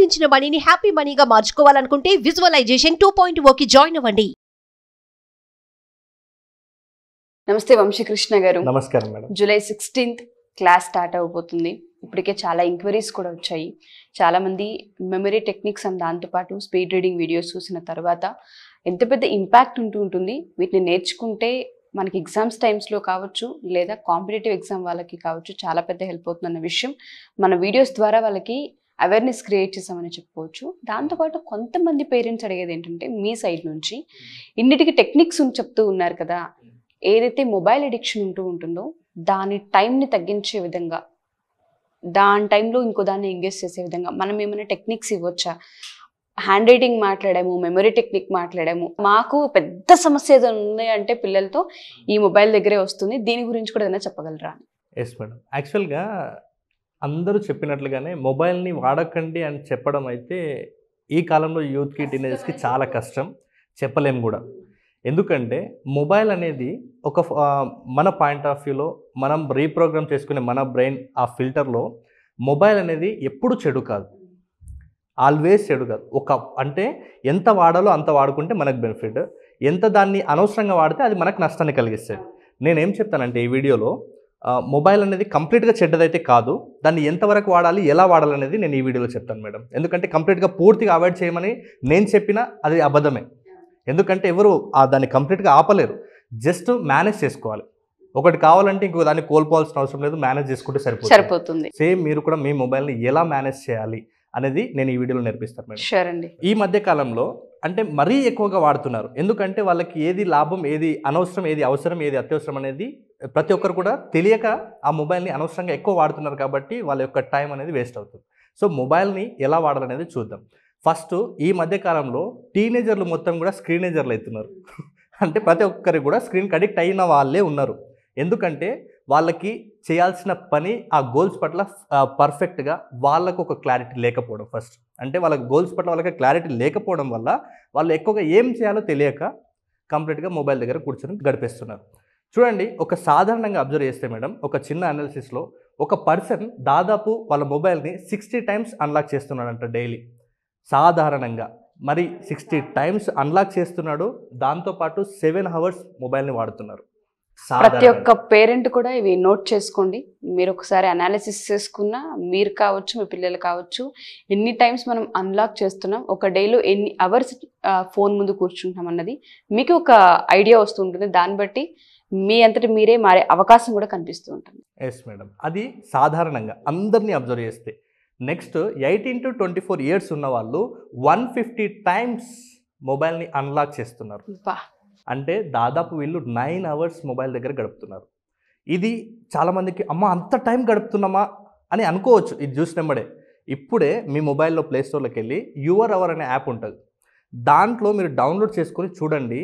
సంపాదించిన మనీని హ్యాపీ మనీగా మార్చుకోవాలనుకుంటే విజువలైజేషన్ టూ పాయింట్ ఓకి జాయిన్ అవ్వండి నమస్తే వంశీకృష్ణ గారు నమస్కారం madam July sixteenth class start అవ్వబోతుంది ఇప్పటికే చాలా ఎంక్వైరీస్ కూడా వచ్చాయి చాలామంది మెమరీ టెక్నిక్స్ అండ్ దాంతోపాటు స్పీడ్ రీడింగ్ వీడియోస్ చూసిన తర్వాత ఎంత పెద్ద ఇంపాక్ట్ ఉంటూ ఉంటుంది వీటిని నేర్చుకుంటే మనకి ఎగ్జామ్స్ టైమ్స్లో కావచ్చు లేదా కాంపిటేటివ్ ఎగ్జామ్ వాళ్ళకి కావచ్చు చాలా పెద్ద హెల్ప్ అవుతుందన్న విషయం మన వీడియోస్ ద్వారా వాళ్ళకి అవేర్నెస్ క్రియేట్ చేసామని చెప్పుకోవచ్చు దాంతోపాటు కొంతమంది పేరెంట్స్ అడిగేది ఏంటంటే మీ సైడ్ నుంచి ఇన్నిటికీ టెక్నిక్స్ చెప్తూ ఉన్నారు కదా ఏదైతే మొబైల్ అడిక్షన్ ఉంటూ ఉంటుందో దాని టైంని తగ్గించే విధంగా దాని టైంలో ఇంకో దాన్ని ఎంగేజ్ చేసే విధంగా మనం ఏమైనా టెక్నిక్స్ ఇవ్వచ్చా హ్యాండ్ రైటింగ్ మాట్లాడాము మెమరీ టెక్నిక్ మాట్లాడాము మాకు పెద్ద సమస్య ఏదో ఉంది అంటే పిల్లలతో ఈ మొబైల్ దగ్గరే వస్తుంది దీని గురించి కూడా ఏదైనా చెప్పగలరా ఎస్ మేడం యాక్చువల్గా అందరూ చెప్పినట్లుగానే మొబైల్ని వాడకండి అని చెప్పడం అయితే ఈ కాలంలో యూత్కి టీనేజర్స్కి చాలా కష్టం చెప్పలేం కూడా ఎందుకంటే మొబైల్ అనేది ఒక మన పాయింట్ ఆఫ్ వ్యూలో మనం రీప్రోగ్రామ్ చేసుకునే మన బ్రెయిన్ ఆ ఫిల్టర్లో మొబైల్ అనేది ఎప్పుడు చెడు కాదు ఆల్వేస్ చెడు కాదు ఒక అంటే ఎంత వాడాలో అంత వాడుకుంటే మనకు బెనిఫిట్ ఎంత దాన్ని అనవసరంగా వాడితే అది మనకు నష్టాన్ని కలిగిస్తుంది నేనేం చెప్తానంటే ఈ వీడియోలో మొబైల్ అనేది కంప్లీట్గా చెడ్డదైతే కాదు దాన్ని ఎంతవరకు వాడాలి ఎలా వాడాలి అనేది నేను ఈ వీడియోలో చెప్తాను మేడం ఎందుకంటే కంప్లీట్గా పూర్తిగా అవాయిడ్ చేయమని నేను చెప్పినా అది అబద్ధమే ఎందుకంటే ఎవరు దాన్ని కంప్లీట్గా ఆపలేరు జస్ట్ మేనేజ్ చేసుకోవాలి ఒకటి కావాలంటే ఇంకో దాన్ని కోల్పోవాల్సిన అవసరం లేదు మేనేజ్ చేసుకుంటే సరిపోతుంది సరిపోతుంది సేమ్ మీరు కూడా మీ మొబైల్ని ఎలా మేనేజ్ చేయాలి అనేది నేను ఈ వీడియోలో నేర్పిస్తాను మేడం ఈ మధ్య కాలంలో అంటే మరీ ఎక్కువగా వాడుతున్నారు ఎందుకంటే వాళ్ళకి ఏది లాభం ఏది అనవసరం ఏది అవసరం ఏది అత్యవసరం అనేది ప్రతి ఒక్కరు కూడా తెలియక ఆ మొబైల్ని అనవసరంగా ఎక్కువ వాడుతున్నారు కాబట్టి వాళ్ళ యొక్క టైం అనేది వేస్ట్ అవుతుంది సో మొబైల్ని ఎలా వాడాలనేది చూద్దాం ఫస్ట్ ఈ మధ్యకాలంలో టీనేజర్లు మొత్తం కూడా స్క్రీనేజర్లు అవుతున్నారు అంటే ప్రతి ఒక్కరికి కూడా స్క్రీన్కి అడిక్ట్ అయిన వాళ్ళే ఉన్నారు ఎందుకంటే వాళ్ళకి చేయాల్సిన పని ఆ గోల్స్ పట్ల పర్ఫెక్ట్గా వాళ్ళకు ఒక క్లారిటీ లేకపోవడం ఫస్ట్ అంటే వాళ్ళకి గోల్స్ పట్ల వాళ్ళకి క్లారిటీ లేకపోవడం వల్ల వాళ్ళు ఎక్కువగా ఏం చేయాలో తెలియక కంప్లీట్గా మొబైల్ దగ్గర కూర్చొని గడిపేస్తున్నారు చూడండి ఒక సాధారణంగా అబ్జర్వ్ చేస్తే మేడం ఒక చిన్న అనాలిసిస్లో ఒక పర్సన్ దాదాపు వాళ్ళ మొబైల్ని సిక్స్టీ టైమ్స్ అన్లాక్ చేస్తున్నాడంట డైలీ సాధారణంగా మరి సిక్స్టీ టైమ్స్ అన్లాక్ చేస్తున్నాడు దాంతోపాటు సెవెన్ అవర్స్ మొబైల్ని వాడుతున్నారు ప్రతి ఒక్క పేరెంట్ కూడా ఇవి నోట్ చేసుకోండి మీరు ఒకసారి అనాలిసిస్ చేసుకున్న మీరు కావచ్చు మీ పిల్లలు కావచ్చు ఎన్ని టైమ్స్ మనం అన్లాక్ చేస్తున్నాం ఒక డేలో ఎన్ని అవర్స్ ఫోన్ ముందు కూర్చుంటున్నాం అన్నది మీకు ఒక ఐడియా వస్తూ ఉంటుంది దాన్ని బట్టి మీ అంతటి మీరే మారే అవకాశం కూడా కనిపిస్తూ ఉంటుంది ఎస్ మేడం అది సాధారణంగా అందరినీ అబ్జర్వ్ చేస్తే next eighteen to twenty four years ఉన్న వాళ్ళు వన్ ఫిఫ్టీ టైమ్స్ మొబైల్ని అన్లాక్ చేస్తున్నారు అంటే దాదాపు వీళ్ళు నైన్ అవర్స్ మొబైల్ దగ్గర గడుపుతున్నారు ఇది చాలామందికి అమ్మ అంత టైం గడుపుతున్నామా అని అనుకోవచ్చు ఇది చూసినమ్మడే ఇప్పుడే మీ మొబైల్లో ప్లేస్టోర్లోకి వెళ్ళి యువర్ అవర్ అనే యాప్ ఉంటుంది దాంట్లో మీరు డౌన్లోడ్ చేసుకొని చూడండి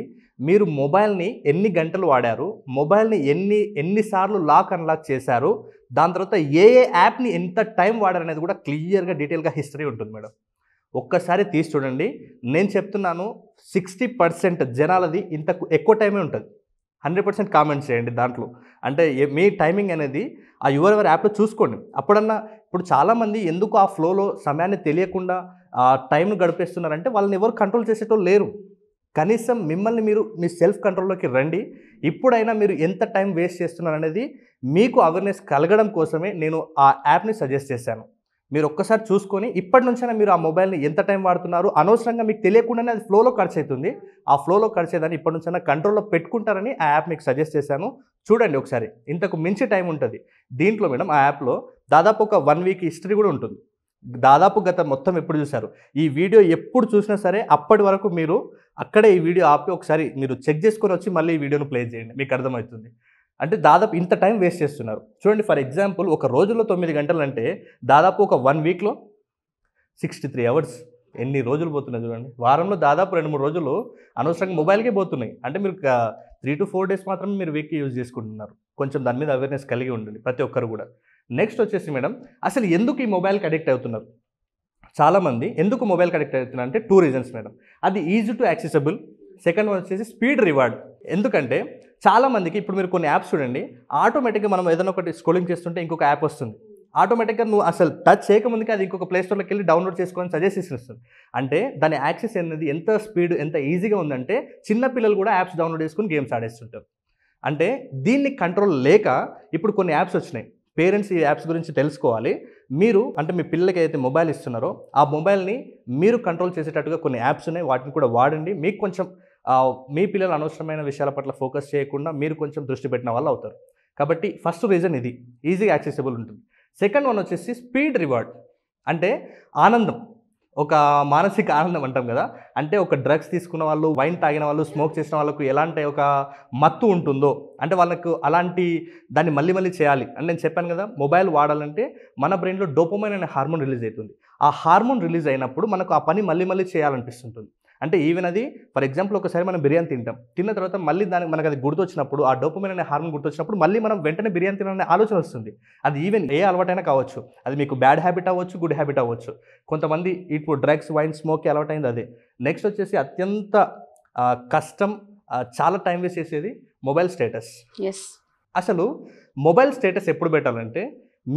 మీరు మొబైల్ని ఎన్ని గంటలు వాడారు మొబైల్ని ఎన్ని ఎన్నిసార్లు లాక్ అన్లాక్ చేశారు దాని తర్వాత ఏ ఏ యాప్ని ఎంత టైం వాడారు అనేది కూడా క్లియర్గా డీటెయిల్గా హిస్టరీ ఉంటుంది మేడం ఒక్కసారి తీసి చూడండి నేను చెప్తున్నాను సిక్స్టీ పర్సెంట్ జనాలది ఇంత ఎక్కువ టైమే ఉంటుంది హండ్రెడ్ పర్సెంట్ కామెంట్స్ చేయండి దాంట్లో అంటే మీ టైమింగ్ అనేది ఆ యువర్ ఎవర్ యాప్లో చూసుకోండి అప్పుడన్నా ఇప్పుడు చాలామంది ఎందుకు ఆ ఫ్లోలో సమయాన్ని తెలియకుండా ఆ టైంను గడిపేస్తున్నారంటే వాళ్ళని ఎవరు కంట్రోల్ చేసేటోళ్ళు లేరు కనీసం మిమ్మల్ని మీరు మీ సెల్ఫ్ కంట్రోల్లోకి రండి ఇప్పుడైనా మీరు ఎంత టైం వేస్ట్ చేస్తున్నారనేది మీకు అవేర్నెస్ కలగడం కోసమే నేను ఆ యాప్ని సజెస్ట్ చేశాను మీరు ఒక్కసారి చూసుకొని ఇప్పటి నుంచైనా మీరు ఆ మొబైల్ని ఎంత టైం వాడుతున్నారు అనవసరంగా మీకు తెలియకుండానే అది ఫ్లోలో ఖర్చు అవుతుంది ఆ ఫ్లోలో ఖర్చు అయ్యేదాన్ని ఇప్పటి నుంచైనా కంట్రోల్లో పెట్టుకుంటారని ఆ యాప్ మీకు సజెస్ట్ చేశాను చూడండి ఒకసారి ఇంతకు మించి టైం ఉంటుంది దీంట్లో మేడం ఆ యాప్లో దాదాపు ఒక వన్ వీక్ హిస్టరీ కూడా ఉంటుంది దాదాపు గత మొత్తం ఎప్పుడు చూశారు ఈ వీడియో ఎప్పుడు చూసినా సరే అప్పటి వరకు మీరు అక్కడే ఈ వీడియో ఆపి ఒకసారి మీరు చెక్ చేసుకొని వచ్చి మళ్ళీ ఈ వీడియోను ప్లే చేయండి మీకు అర్థమవుతుంది అంటే దాదాపు ఇంత టైం వేస్ట్ చేస్తున్నారు చూడండి ఫర్ ఎగ్జాంపుల్ ఒక రోజులో తొమ్మిది గంటలు అంటే దాదాపు ఒక వన్ వీక్లో సిక్స్టీ త్రీ అవర్స్ ఎన్ని రోజులు పోతున్నాయి చూడండి వారంలో దాదాపు రెండు మూడు రోజులు అనవసరంగా మొబైల్కే పోతున్నాయి అంటే మీరు త్రీ టు ఫోర్ డేస్ మాత్రమే మీరు వీక్కి యూజ్ చేసుకుంటున్నారు కొంచెం దాని మీద అవేర్నెస్ కలిగి ఉండండి ప్రతి ఒక్కరు కూడా నెక్స్ట్ వచ్చేసి మేడం అసలు ఎందుకు ఈ మొబైల్కి అడిక్ట్ అవుతున్నారు చాలామంది ఎందుకు మొబైల్కి అడిక్ట్ అవుతున్నారు అంటే టూ రీజన్స్ మేడం అది easy to accessible second one వచ్చేసి స్పీడ్ రివార్డ్ ఎందుకంటే చాలామందికి ఇప్పుడు మీరు కొన్ని యాప్స్ చూడండి ఆటోమేటిక్గా మనం ఏదైనా ఒకటి స్క్రోలింగ్ చేస్తుంటే ఇంకొక యాప్ వస్తుంది ఆటోమేటిక్గా నువ్వు అసలు టచ్ చేయకముందుకే అది ఇంకొక ప్లేస్టోర్లోకి వెళ్ళి డౌన్లోడ్ చేసుకొని సజెస్ట్ ఇస్తుంది అంటే దాని యాక్సెస్ అనేది ఎంత స్పీడ్ ఎంత ఈజీగా ఉందంటే చిన్నపిల్లలు కూడా యాప్స్ డౌన్లోడ్ చేసుకుని గేమ్స్ ఆడేస్తుంటారు అంటే దీన్ని కంట్రోల్ లేక ఇప్పుడు కొన్ని యాప్స్ వచ్చినాయి పేరెంట్స్ ఈ యాప్స్ గురించి తెలుసుకోవాలి మీరు అంటే మీ పిల్లలకి అయితే మొబైల్ ఇస్తున్నారో ఆ మొబైల్ని మీరు కంట్రోల్ చేసేటట్టుగా కొన్ని యాప్స్ ఉన్నాయి వాటిని కూడా వాడండి మీకు కొంచెం మీ పిల్లలు అనవసరమైన విషయాల పట్ల ఫోకస్ చేయకుండా మీరు కొంచెం దృష్టి పెట్టిన వాళ్ళు అవుతారు కాబట్టి ఫస్ట్ రీజన్ ఇది ఈజీ యాక్సెసిబుల్ ఉంటుంది సెకండ్ వన్ వచ్చేసి స్పీడ్ రివార్డ్ అంటే ఆనందం ఒక మానసిక ఆనందం అంటాం కదా అంటే ఒక డ్రగ్స్ తీసుకున్న వాళ్ళు వైన్ తాగిన వాళ్ళు స్మోక్ చేసిన వాళ్ళకు ఎలాంటి ఒక మత్తు ఉంటుందో అంటే వాళ్ళకు అలాంటి దాన్ని మళ్ళీ మళ్ళీ చేయాలి అని నేను చెప్పాను కదా మొబైల్ వాడాలంటే మన బ్రెయిన్లో డోపమైన్ అనే హార్మోన్ రిలీజ్ అవుతుంది ఆ హార్మోన్ రిలీజ్ అయినప్పుడు మనకు ఆ పని మళ్ళీ మళ్ళీ చేయాలనిపిస్తుంటుంది అంటే ఈవెన్ అది ఫర్ ఎగ్జాంపుల్ ఒకసారి మనం బిర్యానీ తింటాం తిన్న తర్వాత మళ్ళీ దానికి మనకు అది గుర్తొచ్చినప్పుడు ఆ డోపమైన అనే హార్మోన్ గుర్తొచ్చినప్పుడు మళ్ళీ మనం వెంటనే బిర్యానీ తినాలనే ఆలోచన వస్తుంది అది ఈవెన్ ఏ అలవాటైనా కావచ్చు అది మీకు బ్యాడ్ హ్యాబిట్ అవ్వచ్చు గుడ్ హ్యాబిట్ అవ్వచ్చు కొంతమంది ఇప్పుడు డ్రగ్స్ వైన్ స్మోక్ అలవాటైంది అదే నెక్స్ట్ వచ్చేసి అత్యంత కష్టం చాలా టైం వేస్ట్ చేసేది మొబైల్ స్టేటస్ ఎస్ అసలు మొబైల్ స్టేటస్ ఎప్పుడు పెట్టాలంటే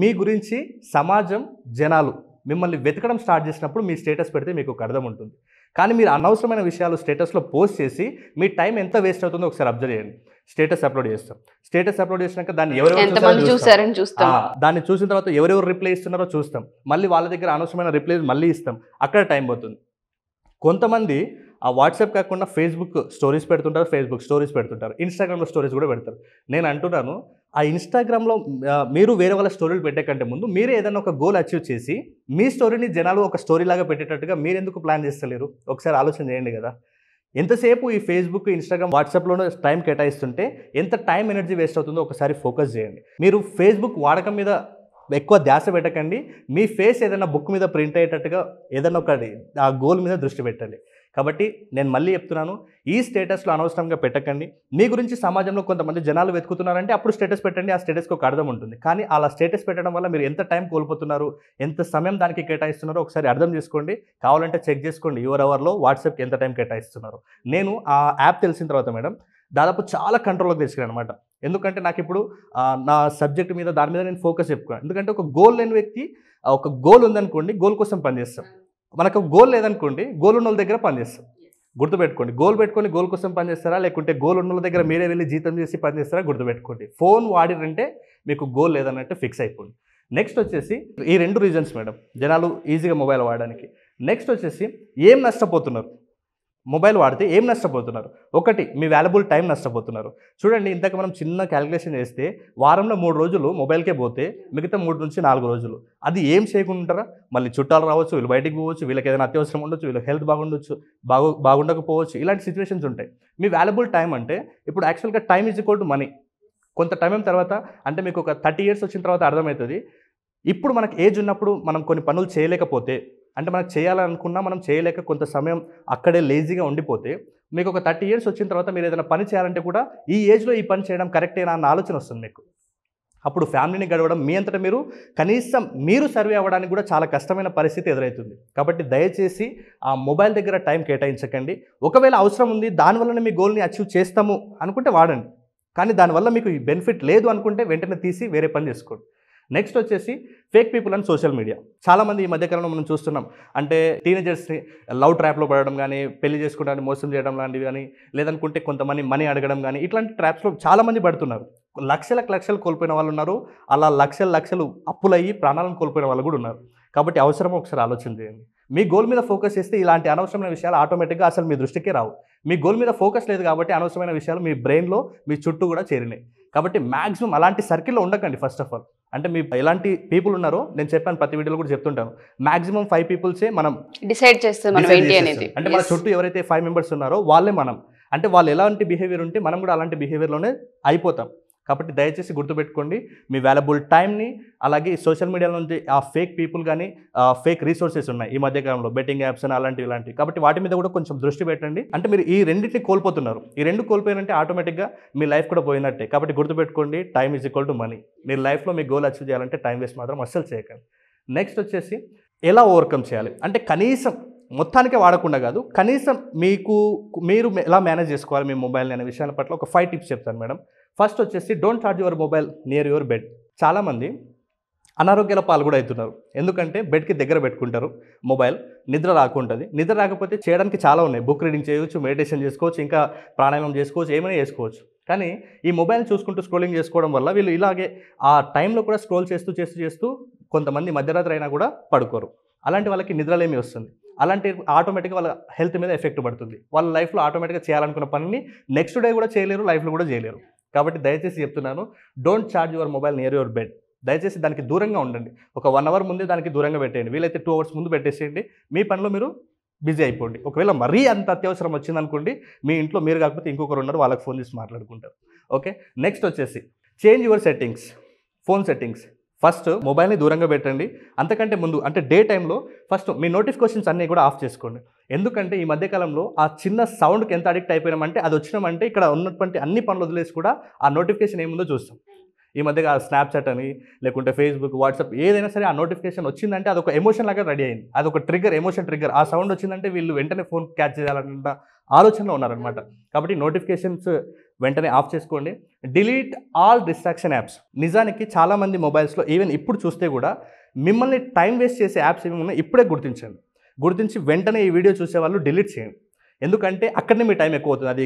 మీ గురించి సమాజం జనాలు మిమ్మల్ని వెతకడం స్టార్ట్ చేసినప్పుడు మీ స్టేటస్ పెడితే మీకు ఒక అర్థం ఉంటుంది కానీ మీరు అనవసరమైన విషయాలు స్టేటస్లో పోస్ట్ చేసి మీ టైం ఎంత వేస్ట్ అవుతుందో ఒకసారి అబ్జర్వ్ చేయండి స్టేటస్ అప్లోడ్ చేస్తాం స్టేటస్ అప్లోడ్ చేసినాక దాన్ని ఎవరెవరు చూసారని చూస్తాం దాన్ని చూసిన తర్వాత ఎవరెవరు రిప్లై ఇస్తున్నారో చూస్తాం మళ్ళీ వాళ్ళ దగ్గర అనవసరమైన రిప్లై మళ్ళీ ఇస్తాం అక్కడ టైం పోతుంది కొంతమంది ఆ వాట్సాప్ కాకుండా ఫేస్బుక్ స్టోరీస్ పెడుతుంటారు ఫేస్బుక్ స్టోరీస్ పెడుతుంటారు ఇన్స్టాగ్రామ్లో స్టోరీస్ కూడా పెడతారు నేను అంటున్నాను ఆ ఇన్స్టాగ్రామ్లో మీరు వేరే వాళ్ళ స్టోరీలు పెట్టేకంటే ముందు మీరే ఏదైనా ఒక గోల్ అచీవ్ చేసి మీ స్టోరీని జనాలు ఒక స్టోరీ లాగా పెట్టేటట్టుగా మీరు ఎందుకు ప్లాన్ చేస్తలేరు ఒకసారి ఆలోచన చేయండి కదా ఎంతసేపు ఈ ఫేస్బుక్ ఇన్స్టాగ్రామ్ వాట్సాప్లోనే టైం కేటాయిస్తుంటే ఎంత టైం ఎనర్జీ వేస్ట్ అవుతుందో ఒకసారి ఫోకస్ చేయండి మీరు ఫేస్బుక్ వాడకం మీద ఎక్కువ ధ్యాస పెట్టకండి మీ ఫేస్ ఏదైనా బుక్ మీద ప్రింట్ అయ్యేటట్టుగా ఏదైనా ఒకటి ఆ గోల్ మీద దృష్టి పెట్టండి కాబట్టి నేను మళ్ళీ చెప్తున్నాను ఈ స్టేటస్లో అనవసరంగా పెట్టకండి మీ గురించి సమాజంలో కొంతమంది జనాలు వెతుకుతున్నారంటే అప్పుడు స్టేటస్ పెట్టండి ఆ స్టేటస్కి ఒక అర్థం ఉంటుంది కానీ అలా స్టేటస్ పెట్టడం వల్ల మీరు ఎంత టైం కోల్పోతున్నారు ఎంత సమయం దానికి కేటాయిస్తున్నారో ఒకసారి అర్థం చేసుకోండి కావాలంటే చెక్ చేసుకోండి యువర్ అవర్లో వాట్సాప్కి ఎంత టైం కేటాయిస్తున్నారు నేను ఆ యాప్ తెలిసిన తర్వాత మేడం దాదాపు చాలా కంట్రోల్లోకి తీసుకురాను అనమాట ఎందుకంటే నాకు ఇప్పుడు నా సబ్జెక్ట్ మీద దాని మీద నేను ఫోకస్ చెప్పుకున్నాను ఎందుకంటే ఒక గోల్ లేని వ్యక్తి ఒక గోల్ ఉందనుకోండి గోల్ కోసం పనిచేస్తాం మనకు గోల్ లేదనుకోండి గోల్ ఉన్న వాళ్ళ దగ్గర పనిచేస్తాం గుర్తుపెట్టుకోండి గోల్ పెట్టుకొని గోల్ కోసం పనిచేస్తారా లేకుంటే గోల్ ఉన్న వాళ్ళ దగ్గర మీరే వెళ్ళి జీతం చేసి పనిచేస్తారా గుర్తుపెట్టుకోండి ఫోన్ వాడిరంటే మీకు గోల్ లేదన్నట్టు ఫిక్స్ అయిపోండి నెక్స్ట్ వచ్చేసి ఈ రెండు రీజన్స్ మేడం జనాలు ఈజీగా మొబైల్ వాడడానికి నెక్స్ట్ వచ్చేసి ఏం నష్టపోతున్నారు మొబైల్ వాడితే ఏం నష్టపోతున్నారు ఒకటి మీ వాల్యుబుల్ టైం నష్టపోతున్నారు చూడండి ఇంతకు మనం చిన్న క్యాలిక్యులేషన్ చేస్తే వారంలో మూడు రోజులు మొబైల్కే పోతే మిగతా మూడు నుంచి నాలుగు రోజులు అది ఏం చేయకుండా మళ్ళీ చుట్టాలు రావచ్చు వీళ్ళు బయటికి పోవచ్చు వీళ్ళకి ఏదైనా అత్యవసరం ఉండొచ్చు వీళ్ళకి హెల్త్ బాగుండొచ్చు బాగు బాగుండకపోవచ్చు ఇలాంటి సిచ్యువేషన్స్ ఉంటాయి మీ వాల్యుబుల్ టైం అంటే ఇప్పుడు యాక్చువల్గా time is equal to money కొంత టైం తర్వాత అంటే మీకు ఒక థర్టీ ఇయర్స్ వచ్చిన తర్వాత అర్థమవుతుంది ఇప్పుడు మనకు ఏజ్ ఉన్నప్పుడు మనం కొన్ని పనులు చేయలేకపోతే అంటే మనం చేయాలనుకున్నా మనం చేయలేక కొంత సమయం అక్కడే లేజీగా ఉండిపోతే మీకు ఒక థర్టీ ఇయర్స్ వచ్చిన తర్వాత మీరు ఏదైనా పని చేయాలంటే కూడా ఈ ఏజ్లో ఈ పని చేయడం కరెక్టేనా అన్న ఆలోచన వస్తుంది మీకు అప్పుడు ఫ్యామిలీని గడవడం మీ అంతటా మీరు కనీసం మీరు సర్వే అవ్వడానికి కూడా చాలా కష్టమైన పరిస్థితి ఎదురవుతుంది కాబట్టి దయచేసి ఆ మొబైల్ దగ్గర టైం కేటాయించకండి ఒకవేళ అవసరం ఉంది దానివల్ల మీ గోల్ని అచీవ్ చేస్తాము అనుకుంటే వాడండి కానీ దానివల్ల మీకు బెనిఫిట్ లేదు అనుకుంటే వెంటనే తీసి వేరే పని చేసుకోండి నెక్స్ట్ వచ్చేసి fake people and social media చాలామంది ఈ మధ్యకాలంలో మనం చూస్తున్నాం అంటే టీనేజర్స్ని లవ్ ట్రాప్లో పడడం కానీ పెళ్లి చేసుకోవడానికి మోసం చేయడం లాంటివి కానీ లేదనుకుంటే కొంతమంది మనీ అడగడం కానీ ఇట్లాంటి ట్రాప్స్లో చాలామంది పడుతున్నారు లక్షలకు లక్షలు కోల్పోయిన వాళ్ళు ఉన్నారు అలా లక్షల లక్షలు అప్పులయ్యి ప్రాణాలను కోల్పోయిన వాళ్ళు కూడా ఉన్నారు కాబట్టి అవసరం ఒకసారి ఆలోచన చేయండి మీ గోల్ మీద ఫోకస్ చేస్తే ఇలాంటి అనవసరమైన విషయాలు ఆటోమేటిక్గా అసలు మీ దృష్టికే రావు మీ గోల్ మీద ఫోకస్ లేదు కాబట్టి అనవసరమైన విషయాలు మీ బ్రెయిన్లో మీ చుట్టూ కూడా చేరినాయి కాబట్టి మ్యాక్సిమం అలాంటి సర్కిల్లో ఉండకండి ఫస్ట్ ఆఫ్ ఆల్ అంటే మీ ఎలాంటి పీపుల్ ఉన్నారో నేను చెప్పాను ప్రతి వీడియోలో కూడా చెప్తుంటాను మాక్సిమం ఫైవ్ పీపుల్సే మనం డిసైడ్ చేస్తాం అంటే మన చుట్టూ ఎవరైతే ఫైవ్ మెంబర్స్ ఉన్నారో వాళ్ళే మనం అంటే వాళ్ళు ఎలాంటి బిహేవియర్ ఉంటే మనం కూడా అలాంటి బిహేవియర్లోనే అయిపోతాం కాబట్టి దయచేసి గుర్తుపెట్టుకోండి మీ వాల్యుబుల్ టైంని అలాగే సోషల్ మీడియా నుంచి ఆ ఫేక్ పీపుల్ కానీ ఫేక్ రీసోర్సెస్ ఉన్నాయి ఈ మధ్యకాలంలో బెట్టింగ్ యాప్స్ అని అలాంటివి ఇలాంటివి కాబట్టి వాటి మీద కూడా కొంచెం దృష్టి పెట్టండి అంటే మీరు ఈ రెండింటిని కోల్పోతున్నారు ఈ రెండు కోల్పోయినంటే ఆటోమేటిక్గా మీ లైఫ్ కూడా పోయినట్టే కాబట్టి గుర్తుపెట్టుకోండి time is equal to money మీరు లైఫ్లో మీ గోల్ అచీవ్ చేయాలంటే టైం వేస్ట్ మాత్రం అస్సలు చేయకండి నెక్స్ట్ వచ్చేసి ఎలా ఓవర్కమ్ చేయాలి అంటే కనీసం మొత్తానికే వాడకుండా కాదు కనీసం మీకు మీరు ఎలా మేనేజ్ చేసుకోవాలి మీ మొబైల్ అనే విషయాల పట్ల ఒక ఫైవ్ టిప్స్ చెప్తాను మేడం ఫస్ట్ వచ్చేసి don't charge your mobile near your bed చాలామంది అనారోగ్యాల పాలు కూడా అవుతున్నారు ఎందుకంటే బెడ్కి దగ్గర పెట్టుకుంటారు మొబైల్ నిద్ర రాకుంటుంది నిద్ర రాకపోతే చేయడానికి చాలా ఉన్నాయి బుక్ రీడింగ్ చేయవచ్చు మెడిటేషన్ చేసుకోవచ్చు ఇంకా ప్రాణాయామం చేసుకోవచ్చు ఏమైనా చేసుకోవచ్చు కానీ ఈ మొబైల్ చూసుకుంటూ స్క్రోలింగ్ చేసుకోవడం వల్ల వీళ్ళు ఇలాగే ఆ టైంలో కూడా స్క్రోల్ చేస్తూ చేస్తూ చేస్తూ కొంతమంది మధ్యరాత్రి అయినా కూడా పడుకోరు అలాంటి వాళ్ళకి నిద్రలేమి వస్తుంది అలాంటి ఆటోమేటిక్గా వాళ్ళ హెల్త్ మీద ఎఫెక్ట్ పడుతుంది వాళ్ళ లైఫ్లో ఆటోమేటిక్గా చేయాలనుకున్న పనిని నెక్స్ట్ డే కూడా చేయలేరు లైఫ్లో కూడా చేయలేరు కాబట్టి దయచేసి చెప్తున్నాను don't charge your mobile near your bed దయచేసి దానికి దూరంగా ఉండండి ఒక వన్ అవర్ ముందే దానికి దూరంగా పెట్టేయండి వీలైతే టూ అవర్స్ ముందు పెట్టేసేయండి మీ పనిలో మీరు బిజీ అయిపోండి ఒకవేళ మరీ అంత అత్యవసరం వచ్చిందనుకోండి మీ ఇంట్లో మీరు కాకపోతే ఇంకొకరు ఉన్నారు వాళ్ళకి ఫోన్ చేసి మాట్లాడుకుంటారు ఓకే నెక్స్ట్ వచ్చేసి change your settings phone settings first మొబైల్ని దూరంగా పెట్టండి అంతకంటే ముందు అంటే డే టైంలో ఫస్ట్ మీ నోటిఫికేషన్స్ అన్నీ కూడా ఆఫ్ చేసుకోండి ఎందుకంటే ఈ మధ్యకాలంలో ఆ చిన్న సౌండ్కి ఎంత అడిక్ట్ అయిపోయినామంటే అది వచ్చినామంటే ఇక్కడ ఉన్నటువంటి అన్ని పనులు వదిలేసి కూడా ఆ నోటిఫికేషన్ ఏముందో చూస్తాం ఈ మధ్య స్నాప్చాట్ అని లేకుంటే ఫేస్బుక్ వాట్సాప్ ఏదైనా సరే ఆ నోటిఫికేషన్ వచ్చిందంటే అదొక ఎమోషన్ లాగా రెడీ అయింది అదొక ట్రిగ్గర్ ఎమోషన్ ట్రిగ్గర్ ఆ సౌండ్ వచ్చిందంటే వీళ్ళు వెంటనే ఫోన్ క్యాచ్ చేయాలన్న ఆలోచనలో ఉన్నారనమాట కాబట్టి నోటిఫికేషన్స్ వెంటనే ఆఫ్ చేసుకోండి డిలీట్ ఆల్ డిస్ట్రాక్షన్ యాప్స్ నిజానికి చాలామంది మొబైల్స్లో ఈవెన్ ఇప్పుడు చూస్తే కూడా మిమ్మల్ని టైం వేస్ట్ చేసే యాప్స్ ఏమి ఉన్నాయి ఇప్పుడే గుర్తించండి గుర్తించి వెంటనే ఈ వీడియో చూసే వాళ్ళు డిలీట్ చేయండి ఎందుకంటే అక్కడనే మీ టైం ఎక్కువ అవుతుంది అది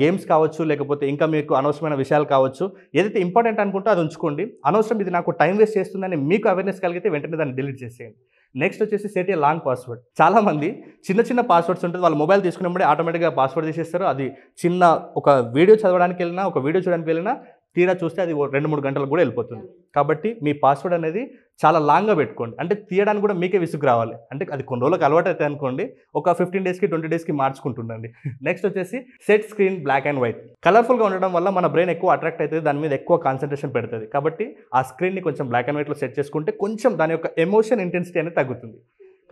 గేమ్స్ కావచ్చు లేకపోతే ఇంకా మీకు అనవసరమైన విషయాలు కావచ్చు ఏదైతే ఇంపార్టెంట్ అనుకుంటే అది ఉంచుకోండి అనవసరం ఇది నాకు టైం వేస్ట్ చేస్తుందని మీకు అవేర్నెస్ కలిగితే వెంటనే దాన్ని డిలీట్ చేసేయండి నెక్స్ట్ వచ్చేసి సెట్ ఏ లాంగ్ పాస్వర్డ్ చాలామంది చిన్న చిన్న పాస్వర్డ్స్ ఉంటుంది వాళ్ళ మొబైల్ తీసుకున్నప్పుడు ఆటోమేటిక్గా పాస్వర్డ్ తీసేస్తారు అది చిన్న ఒక వీడియో చదవడానికి వెళ్ళినా ఒక వీడియో చూడడానికి వెళ్ళినా తీరా చూస్తే అది రెండు మూడు గంటలకు కూడా వెళ్ళిపోతుంది కాబట్టి మీ పాస్వర్డ్ అనేది చాలా లాంగ్గా పెట్టుకోండి అంటే తీయడానికి కూడా మీకే విసుగు రావాలి అంటే అది కొన్ని రోజులకు అలవాటు అయితే అనుకోండి ఒక ఫిఫ్టీన్ డేస్కి ట్వంటీ డేస్కి మార్చుకుంటుండండి నెక్స్ట్ వచ్చేసి set screen black and white కలర్ఫుల్గా ఉండడం వల్ల మన బ్రెయిన్ ఎక్కువ అట్రాక్ట్ అవుతుంది దాని మీద ఎక్కువ కాన్సన్ట్రేషన్ పెడుతుంది కాబట్టి ఆ స్క్రీన్ని కొంచెం బ్లాక్ అండ్ వైట్లో సెట్ చేసుకుంటే కొంచెం దాని యొక్క ఎమోషన్ ఇంటెన్సిటీ అనేది తగ్గుతుంది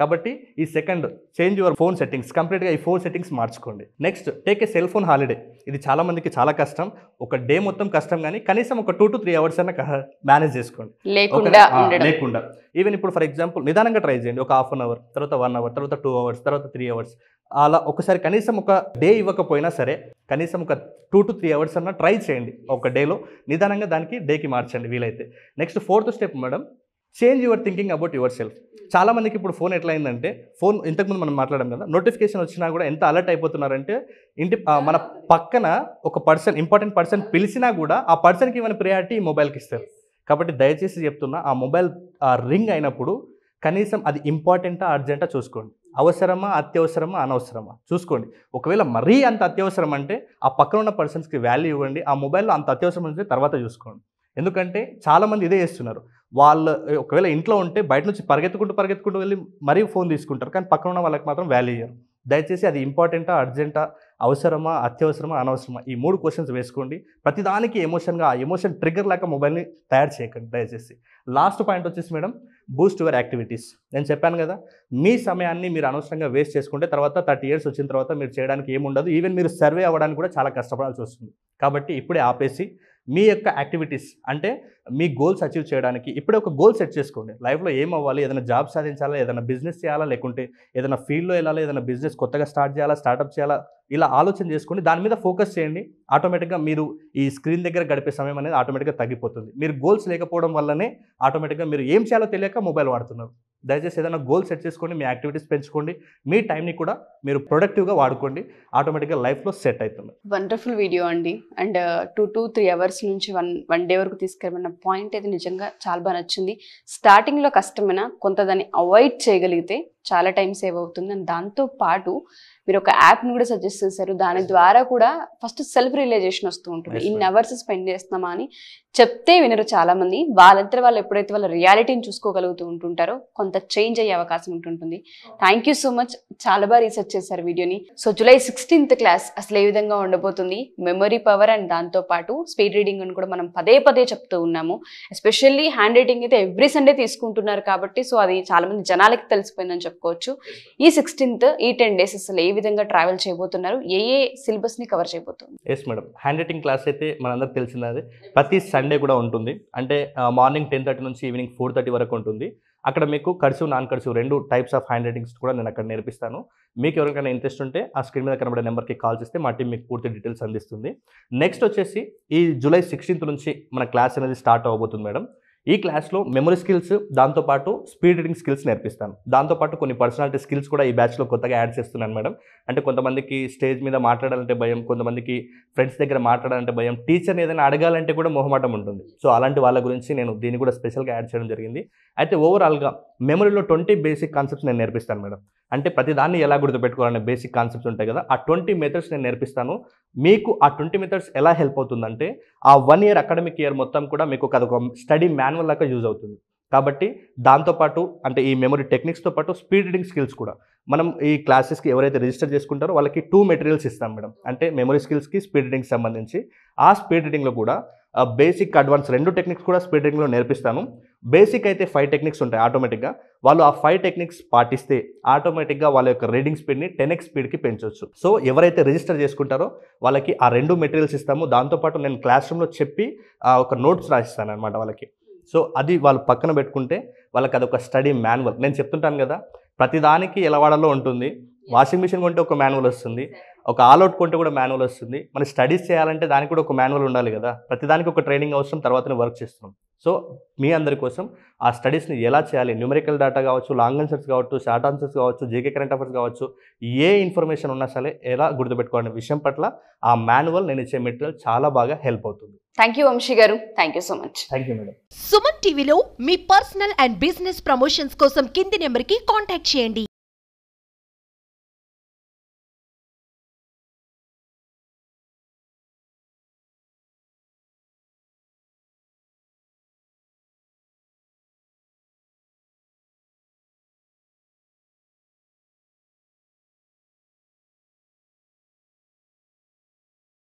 కాబట్టి ఈ second change your phone settings కంప్లీట్గా ఈ ఫోన్ సెట్టింగ్స్ మార్చుకోండి next take a cell phone holiday ఇది చాలా మందికి చాలా కష్టం ఒక డే మొత్తం కష్టం కానీ కనీసం ఒక టూ టు త్రీ అవర్స్ అయినా మేనేజ్ చేసుకోండి లేకుండా ఈవెన్ ఇప్పుడు ఫర్ ఎగ్జాంపుల్ నిదానంగా ట్రై చేయండి ఒక హాఫ్ అన్ అవర్ తర్వాత వన్ అవర్ తర్వాత టూ అవర్స్ తర్వాత త్రీ అవర్స్ అలా ఒకసారి కనీసం ఒక డే ఇవ్వకపోయినా సరే కనీసం ఒక టూ టు త్రీ అవర్స్ అన్న ట్రై చేయండి ఒక డేలో నిదానంగా దానికి డేకి మార్చండి వీలైతే next fourth step madam change your thinking about yourself చాలామందికి ఇప్పుడు ఫోన్ ఎట్లా అయిందంటే ఫోన్ ఇంతకుముందు మనం మాట్లాడడం కదా నోటిఫికేషన్ వచ్చినా కూడా ఎంత అలర్ట్ అయిపోతున్నారంటే ఇంటి మన పక్కన ఒక పర్సన్ ఇంపార్టెంట్ పర్సన్ పిలిచినా కూడా ఆ పర్సన్కి ఇవన్నీ ప్రయారిటీ మొబైల్కి ఇస్తారు కాబట్టి దయచేసి చెప్తున్నా ఆ మొబైల్ రింగ్ అయినప్పుడు కనీసం అది ఇంపార్టెంటా అర్జెంటా చూసుకోండి అవసరమా అత్యవసరమా అనవసరమా చూసుకోండి ఒకవేళ మరీ అంత అత్యవసరం అంటే ఆ పక్కన ఉన్న పర్సన్స్కి వాల్యూ ఇవ్వండి ఆ మొబైల్లో అంత అత్యవసరం అంటే తర్వాత చూసుకోండి ఎందుకంటే చాలామంది ఇదే చేస్తున్నారు వాళ్ళు ఒకవేళ ఇంట్లో ఉంటే బయట నుంచి పరిగెత్తుకుంటూ పరిగెత్తుకుంటూ వెళ్ళి మరీ ఫోన్ తీసుకుంటారు కానీ పక్కన ఉన్న వాళ్ళకి మాత్రం వాల్యూ ఇయ్యరు దయచేసి అది ఇంపార్టెంటా అర్జెంటా అవసరమా అత్యవసరమా అనవసరమా ఈ మూడు క్వశ్చన్స్ వేసుకోండి ప్రతిదానికి ఎమోషన్గా ఆ ఎమోషన్ ట్రిగ్గర్ లేక మొబైల్ని తయారు చేయకండి దయచేసి లాస్ట్ పాయింట్ వచ్చేసి మేడం బూస్ట్ యువర్ యాక్టివిటీస్ నేను చెప్పాను కదా మీ సమయాన్ని మీరు అనవసరంగా వేస్ట్ చేసుకుంటే తర్వాత థర్టీ ఇయర్స్ వచ్చిన తర్వాత మీరు చేయడానికి ఏముండదు ఈవెన్ మీరు సర్వే అవ్వడానికి కూడా చాలా కష్టపడాల్సి వస్తుంది కాబట్టి ఇప్పుడే ఆపేసి మీ యొక్క యాక్టివిటీస్ అంటే మీ గోల్స్ అచీవ్ చేయడానికి ఇప్పుడే ఒక గోల్ సెట్ చేసుకోండి లైఫ్లో ఏం అవ్వాలి ఏదైనా జాబ్ సాధించాలా ఏదైనా బిజినెస్ చేయాలా లేకుంటే ఏదైనా ఫీల్డ్లో వెళ్ళాలి ఏదైనా బిజినెస్ కొత్తగా స్టార్ట్ చేయాలా స్టార్టప్ చేయాలా ఇలా ఆలోచన చేసుకోండి దాని మీద ఫోకస్ చేయండి ఆటోమేటిక్గా మీరు ఈ స్క్రీన్ దగ్గర గడిపే సమయం అనేది ఆటోమేటిక్గా తగ్గిపోతుంది మీరు గోల్స్ లేకపోవడం వల్లనే ఆటోమేటిక్గా మీరు ఏం చేయాలో తెలియక మొబైల్ వాడుతున్నారు దయచేసి ఏదైనా గోల్ సెట్ చేసుకోండి మీ యాక్టివిటీస్ పెంచుకోండి మీ టైంని కూడా మీరు ప్రొడక్టివ్గా వాడుకోండి ఆటోమేటిక్గా లైఫ్లో సెట్ అవుతుంది వండర్ఫుల్ వీడియో అండి and two two three hours నుంచి వన్ వన్ డే వరకు తీసుకెళ్ళమన్న పాయింట్ అయితే నిజంగా చాలా బాగా నచ్చింది స్టార్టింగ్లో కష్టమైనా కొంత దాన్ని అవాయిడ్ చేయగలిగితే చాలా టైం సేవ్ అవుతుంది అండ్ దాంతో పాటు మీరు ఒక యాప్ని కూడా సజెస్ట్ చేశారు దాని ద్వారా కూడా ఫస్ట్ సెల్ఫ్ రియలైజేషన్ వస్తూ ఉంటుంది ఇన్ అవర్స్ స్పెండ్ చేస్తున్నామా అని చెప్తే వినరు చాలామంది వాళ్ళంతా వాళ్ళు ఎప్పుడైతే వాళ్ళ రియాలిటీని చూసుకోగలుగుతూ ఉంటుంటారో కొంత చేంజ్ అయ్యే అవకాశం ఉంటుంటుంది థ్యాంక్ సో మచ్ చాలా బాగా రీసెర్చ్ చేశారు వీడియోని సో జూలై సిక్స్టీన్త్ క్లాస్ అసలు ఏ విధంగా ఉండబోతుంది మెమరీ పవర్ అండ్ దాంతో పాటు స్పీడ్ రీడింగ్ అని కూడా మనం పదే పదే చెప్తూ ఉన్నాము ఎస్పెషల్లీ హ్యాండ్ రైటింగ్ అయితే ఎవ్రీ సండే తీసుకుంటున్నారు కాబట్టి సో అది చాలామంది జనాలకి తెలిసిపోయిందని చెప్తారు చెప్పుకోవచ్చు ఈ సిక్స్టీన్త్ ఈ టెన్ డేస్ అసలు ఏ విధంగా ట్రావెల్ చేయబోతున్నారు ఏ ఏ సిలబస్ని కవర్ చేయబోతుంది yes madam handwriting class అయితే మనందరికి తెలిసినది ప్రతి సండే కూడా ఉంటుంది అంటే మార్నింగ్ టెన్ థర్టీ నుంచి ఈవినింగ్ ఫోర్ థర్టీ వరకు ఉంటుంది అక్కడ మీకు కర్సివ్ నాన్ కర్సివ్ రెండు టైప్స్ ఆఫ్ హ్యాండ్ రైటింగ్స్ కూడా నేను అక్కడ నేర్పిస్తాను మీకు ఎవరికైనా ఇంట్రెస్ట్ ఉంటే ఆ స్క్రీన్ మీద కనబడే నెంబర్కి కాల్ చేస్తే మా టీం మీకు పూర్తి డీటెయిల్స్ అందిస్తుంది నెక్స్ట్ వచ్చేసి ఈ జూలై సిక్స్టీన్త్ నుంచి మన క్లాస్ అనేది స్టార్ట్ అవ్వబోతుంది మేడం ఈ క్లాస్లో మెమరీ స్కిల్స్ దాంతోపాటు స్పీడ్ రీడింగ్ స్కిల్స్ నేర్పిస్తాను దాంతోపాటు కొన్ని పర్సనాలిటీ స్కిల్స్ కూడా ఈ బ్యాచ్లో కొత్తగా యాడ్ చేస్తున్నాను మేడం అంటే కొంతమందికి స్టేజ్ మీద మాట్లాడాలంటే భయం కొంతమందికి ఫ్రెండ్స్ దగ్గర మాట్లాడాలంటే భయం టీచర్ని ఏదైనా అడగాలంటే కూడా మొహమాటం ఉంటుంది సో అలాంటి వాళ్ళ గురించి నేను దీన్ని కూడా స్పెషల్గా యాడ్ చేయడం జరిగింది అయితే ఓవరాల్గా మెమరీలో ట్వంటీ బేసిక్ కాన్సెప్ట్స్ నేను నేర్పిస్తాను మేడం అంటే ప్రతిదాన్ని ఎలా గుర్తుపెట్టుకోవాలనే బేసిక్ కాన్సెప్ట్స్ ఉంటాయి కదా ఆ ట్వంటీ మెథడ్స్ నేను నేర్పిస్తాను మీకు ఆ ట్వంటీ మెథడ్స్ ఎలా హెల్ప్ అవుతుందంటే ఆ వన్ ఇయర్ అకాడమిక్ ఇయర్ మొత్తం కూడా మీకు అదొక స్టడీ మాన్యువల్ లాగా యూజ్ అవుతుంది కాబట్టి దాంతోపాటు అంటే ఈ మెమరీ టెక్నిక్స్తో పాటు స్పీడ్ రీడింగ్ స్కిల్స్ కూడా మనం ఈ క్లాసెస్కి ఎవరైతే రిజిస్టర్ చేసుకుంటారో వాళ్ళకి టూ మెటీరియల్స్ ఇస్తాం మేడం అంటే మెమరీ స్కిల్స్కి స్పీడ్ రీడింగ్కి సంబంధించి ఆ స్పీడ్ రీడింగ్లో కూడా బేసిక్ అడ్వాన్స్ రెండు టెక్నిక్స్ కూడా స్పీడ్ రీడింగ్లో నేర్పిస్తాను బేసిక్ అయితే ఫైవ్ టెక్నిక్స్ ఉంటాయి ఆటోమేటిక్గా వాళ్ళు ఆ ఫైవ్ టెక్నిక్స్ పాటిస్తే ఆటోమేటిక్గా వాళ్ళ యొక్క రీడింగ్ స్పీడ్ని టెన్ ఎక్స్ స్పీడ్కి పెంచవచ్చు సో ఎవరైతే రిజిస్టర్ చేసుకుంటారో వాళ్ళకి ఆ రెండు మెటీరియల్స్ ఇస్తాము దాంతోపాటు నేను క్లాస్ రూమ్లో చెప్పి ఒక నోట్స్ రాసిస్తాను అనమాట వాళ్ళకి సో అది వాళ్ళు పక్కన పెట్టుకుంటే వాళ్ళకి అదొక స్టడీ మాన్యువల్ నేను చెప్తుంటాను కదా ప్రతిదానికి ఎలా వాడాలో ఉంటుంది వాషింగ్ మిషన్ కొంటే ఒక మాన్యువల్ వస్తుంది ఒక అవుట్ కొంటే కూడా మాన్యువల్ వస్తుంది మన స్టడీస్ చేయాలంటే దానికి కూడా ఒక మాన్యువల్ ఉండాలి కదా ప్రతిదానికి ఒక ట్రైనింగ్ అవసరం తర్వాతనే వర్క్ చేస్తున్నాం సో మీ అందరి కోసం ఆ స్టడీస్ని ఎలా చేయాలి న్యూమరికల్ డేటా కావచ్చు లాంగ్ ఆన్సర్స్ కావచ్చు షార్ట్ ఆన్సర్స్ కావచ్చు జేకే కరెంట్ అఫేర్స్ కావచ్చు ఏ ఇన్ఫర్మేషన్ ఉన్నా సరే ఎలా గుర్తుపెట్టుకోవాలనే విషయం పట్ల ఆ మాన్యువల్ నేను ఇచ్చే మెటీరియల్ చాలా బాగా హెల్ప్ అవుతుంది thank you Vamshi garu thank you so much thank you madam Suman టీవీలో మీ పర్సనల్ అండ్ బిజినెస్ ప్రమోషన్స్ కోసం కింది నెంబర్కి కాంటాక్ట్ చేయండి